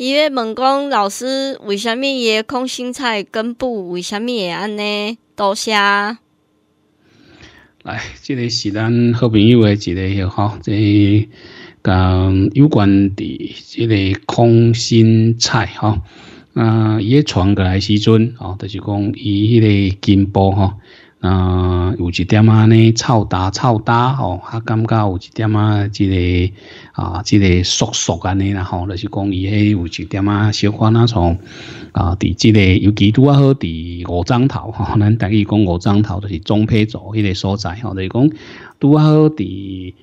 伊咧问讲，老师，为虾米伊空心菜根部为虾米会安尼？多谢。来，这个是咱好朋友的一个哈，这个有关伫即个空心菜吼。啊，伊传过来时阵哦，就是讲伊迄个根部吼。呃，有一点啊呢，臭杂嘈杂哦，还感觉有一点啊，即个啊，之个疏疏安尼然吼，就是讲伊迄有一点啊，小看那从啊，伫即、个尤其拄多好伫五张头哈，咱等于讲五张头就是中胚组迄个所在吼，就是讲拄多好伫。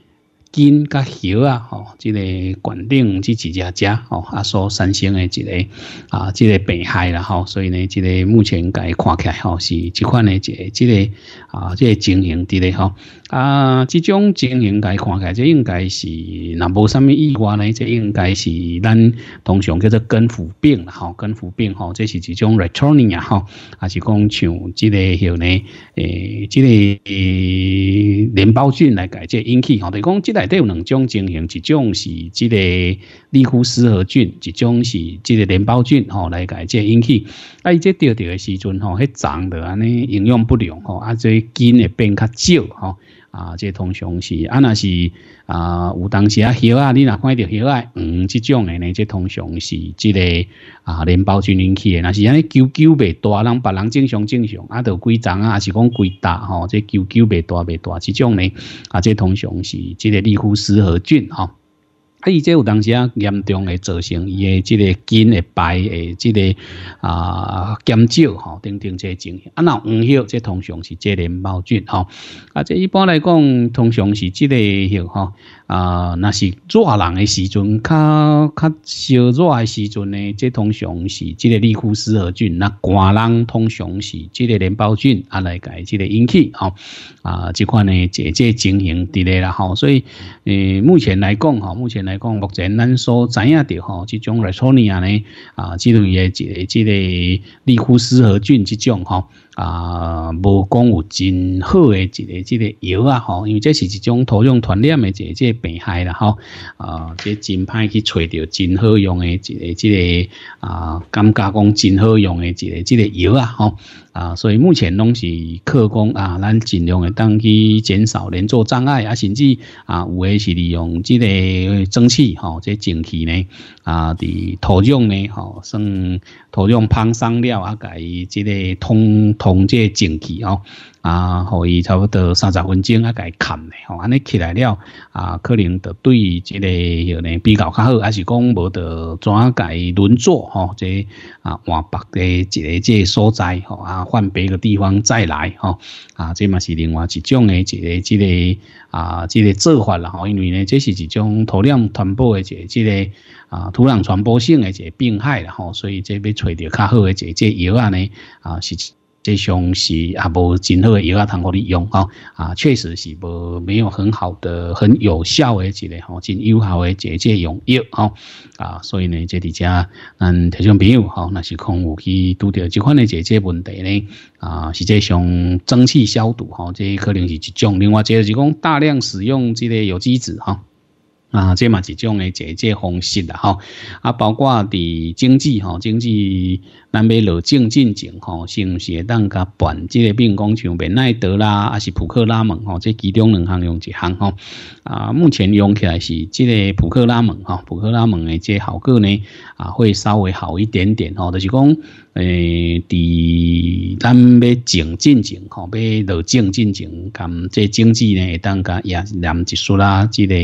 金甲猴啊，吼，这个管定即几家家吼，啊，所产生诶这个啊，这个病害啦，吼，所以呢，这个目前该看起来吼，是这款诶，的这这个啊，这个经营伫咧，吼。啊，这种情形该看，该这应该是那无什么意外呢？这应该是咱通常叫做根腐病啦，吼，根腐病吼，这是一种 returning 啊吼，还是讲像这个像呢，诶，之诶，淋孢菌来解这引起，吼，等于讲这内都有两种情形，一种是这个立夫斯河菌，一种是这个淋孢菌，吼，来解这引起。伊这钓钓的时阵，吼，那长得安尼营养不良，吼，啊，所菌也变较少，吼。啊，这通常是啊，那是啊，有当时啊，叶啊，你那看到叶啊，嗯，这种的呢，这通常是这个啊，连包军连去的，那是安尼久久未大，让别人正常正常，啊，到规章啊，是讲规大吼，这久久未大未大，这种呢，啊，这通常是这个利夫斯和菌啊。啊！伊这有当时啊，严重的造成伊诶这个筋的白的这个啊减少吼，等等这些情形。啊，那黄褐这通常是这个毛菌吼，啊，这一般来讲通常是这个褐吼。啊，那是热人诶时阵，较较烧热诶时阵呢，即通常是即个利库斯河菌，那寒人通常是即个镰孢菌啊来改即个引起吼。啊，即款呢，解即情形伫咧啦吼。所以，诶，目前来讲吼，目前来讲，目前咱所知影着吼，即种列索尼亚呢，啊，即种也即即个利库斯河菌即种吼，啊，无讲有真好诶一个即个药啊吼，因为即是一种土壤传染诶一个即。病害啦吼，啊，即真歹去揣到真好用的一个这个啊，感觉讲真好用的一个这个药啊吼，啊，所以目前拢是客观啊，咱尽量会当去减少连坐障碍啊，甚至啊，有的是利用即个蒸汽吼，即蒸汽呢啊，伫土壤呢吼，算土壤翻松了啊，改即个通通即蒸汽吼，啊，互伊差不多三十分钟啊，伊砍嘞吼，安尼起来了啊。可能着对于即个吼呢比较较好，还是讲无着转改轮作吼？即啊换别的一个即所在吼啊换别个地方再来吼啊，这嘛是另外一种的一个即个啊即个做法啦吼。因为呢，这是一种土壤传播的即个啊土壤传播性的一个病害啦吼，所以即要找着较好的一个即药啊呢啊是。这种是也无真好药啊，通可利用吼啊，确实是无没有很好的、很有效诶一个吼，真有效诶解解用药吼啊，所以呢，即伫遮咱提众朋友吼，那是空有去拄着即款诶解解问题呢啊，实际上蒸汽消毒吼，这可能是一种；另外，即就是讲大量使用即个有机质哈。啊，这嘛一种诶解决方式啦吼，啊，包括伫经济吼，经济咱要落正进程吼，是毋是会当甲办即个变工像贝奈德啦，啊是普克拉蒙吼？即其中两项用一项吼。啊，目前用起来是即个普克拉蒙吼，普克拉蒙诶，即效果呢，啊，会稍微好一点点吼，就是讲诶，伫咱要正进程吼，要落正进程，咁即经济呢会当甲也难一束啦，即个。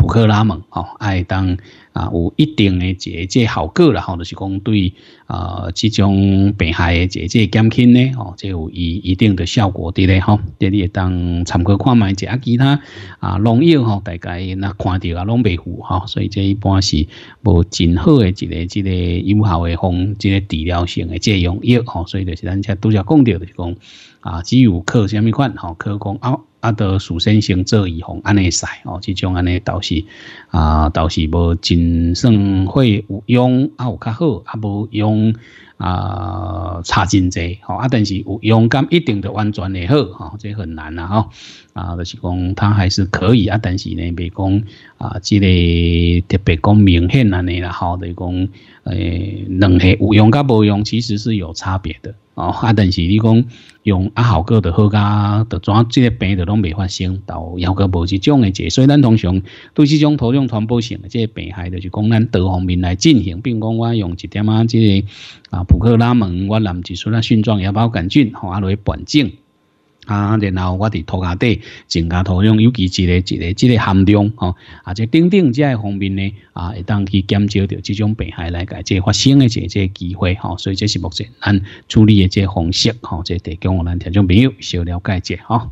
普克拉门哦，爱当啊有一定的解解效果了吼，就是讲对呃这种病害的解解减轻呢哦，就有一一定的效果的咧吼。这里当参考看卖者啊，其他啊农药吼，大概那看到啊拢未赴吼，所以这一般是无真好诶一个一个有效诶方，一个治疗性诶这用药吼，所以就是咱才拄则讲到就是讲。啊，只有靠虾米款，吼，靠讲啊啊，到属身先做预防安尼使，哦，这种安尼倒是啊，倒是无真算会有用，啊，有较好，啊，无用啊差真济，吼，啊，但是有用感一定的完全会好，吼，这很难啦，吼。啊，就是讲他还是可以啊，但是呢，别讲啊，这个特别讲明显安尼啦好，是讲诶，两个有用甲无用，其实是有差别的哦。啊，但是你讲用啊好个的好甲的怎这个病的都没发生，到有噶无是种诶，即，所以咱通常对这种土壤传播性，这个病害就是讲咱多方面来进行，并讲我用一点啊，即个啊，普克拉门，我乃至出那线状芽孢杆菌，啊来管症。啊，然后我伫土下底增加土壤，尤其一个一个一个涵量吼，啊，即顶顶即方面呢，啊，会当去减少着即种病害来解，即发生诶即即机会吼。所以这是目前咱处理诶即方式吼，即提供我咱听众朋友小了解者吼。